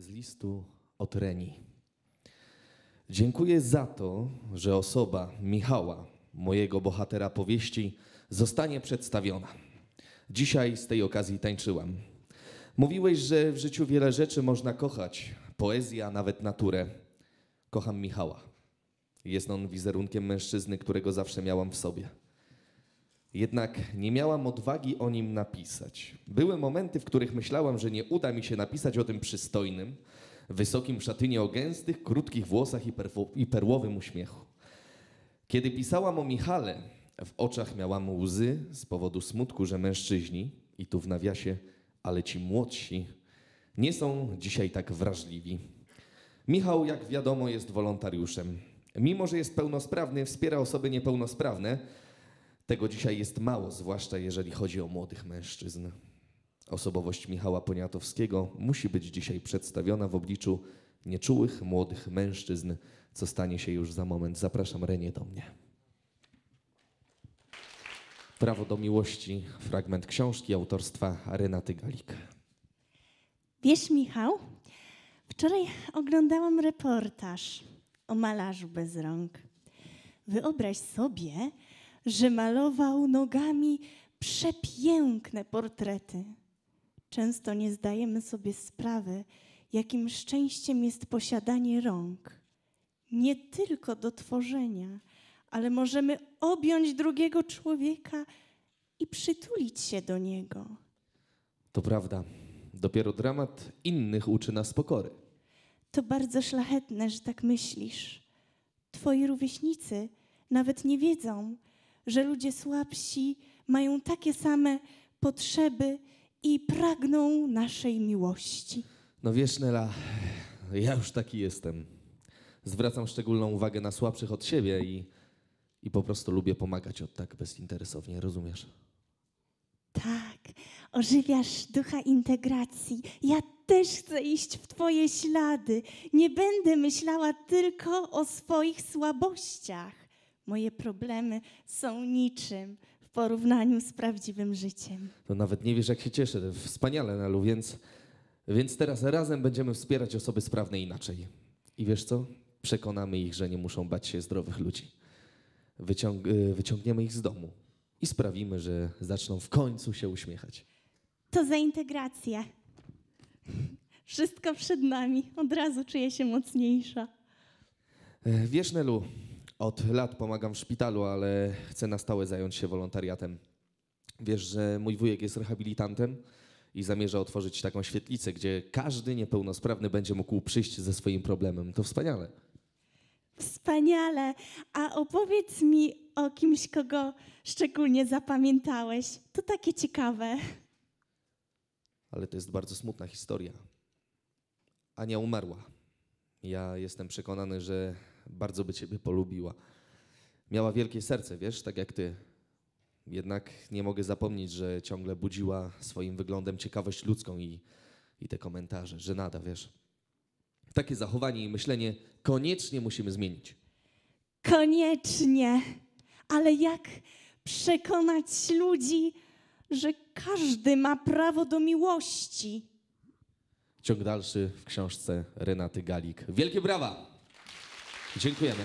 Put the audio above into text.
z listu od Reni. Dziękuję za to, że osoba Michała, mojego bohatera powieści, zostanie przedstawiona. Dzisiaj z tej okazji tańczyłam. Mówiłeś, że w życiu wiele rzeczy można kochać, poezja, nawet naturę. Kocham Michała. Jest on wizerunkiem mężczyzny, którego zawsze miałam w sobie. Jednak nie miałam odwagi o nim napisać. Były momenty, w których myślałam, że nie uda mi się napisać o tym przystojnym, wysokim szatynie o gęstych, krótkich włosach i, i perłowym uśmiechu. Kiedy pisałam o Michale, w oczach miałam łzy z powodu smutku, że mężczyźni, i tu w nawiasie, ale ci młodsi, nie są dzisiaj tak wrażliwi. Michał, jak wiadomo, jest wolontariuszem. Mimo, że jest pełnosprawny, wspiera osoby niepełnosprawne, tego dzisiaj jest mało, zwłaszcza jeżeli chodzi o młodych mężczyzn. Osobowość Michała Poniatowskiego musi być dzisiaj przedstawiona w obliczu nieczułych młodych mężczyzn, co stanie się już za moment. Zapraszam Renię do mnie. Prawo do miłości, fragment książki autorstwa Renaty Galik. Wiesz, Michał, wczoraj oglądałam reportaż o malarzu bez rąk. Wyobraź sobie, że malował nogami przepiękne portrety. Często nie zdajemy sobie sprawy, jakim szczęściem jest posiadanie rąk. Nie tylko do tworzenia, ale możemy objąć drugiego człowieka i przytulić się do niego. To prawda. Dopiero dramat innych uczy nas pokory. To bardzo szlachetne, że tak myślisz. Twoi rówieśnicy nawet nie wiedzą, że ludzie słabsi mają takie same potrzeby i pragną naszej miłości. No wiesz, Nela, ja już taki jestem. Zwracam szczególną uwagę na słabszych od siebie i, i po prostu lubię pomagać od tak bezinteresownie, rozumiesz? Tak, ożywiasz ducha integracji. Ja też chcę iść w Twoje ślady. Nie będę myślała tylko o swoich słabościach moje problemy są niczym w porównaniu z prawdziwym życiem. To nawet nie wiesz, jak się cieszę. Wspaniale, Nelu, więc, więc teraz razem będziemy wspierać osoby sprawne inaczej. I wiesz co? Przekonamy ich, że nie muszą bać się zdrowych ludzi. Wyciąg y, wyciągniemy ich z domu i sprawimy, że zaczną w końcu się uśmiechać. To za integrację. Wszystko przed nami. Od razu czuję się mocniejsza. E, wiesz, Nelu, od lat pomagam w szpitalu, ale chcę na stałe zająć się wolontariatem. Wiesz, że mój wujek jest rehabilitantem i zamierza otworzyć taką świetlicę, gdzie każdy niepełnosprawny będzie mógł przyjść ze swoim problemem. To wspaniale. Wspaniale. A opowiedz mi o kimś, kogo szczególnie zapamiętałeś. To takie ciekawe. Ale to jest bardzo smutna historia. Ania umarła. Ja jestem przekonany, że bardzo by Ciebie polubiła. Miała wielkie serce, wiesz, tak jak Ty. Jednak nie mogę zapomnieć, że ciągle budziła swoim wyglądem ciekawość ludzką i, i te komentarze, że nada, wiesz. Takie zachowanie i myślenie koniecznie musimy zmienić. Koniecznie. Ale jak przekonać ludzi, że każdy ma prawo do miłości? Ciąg dalszy w książce Renaty Galik. Wielkie brawa! Dziękujemy.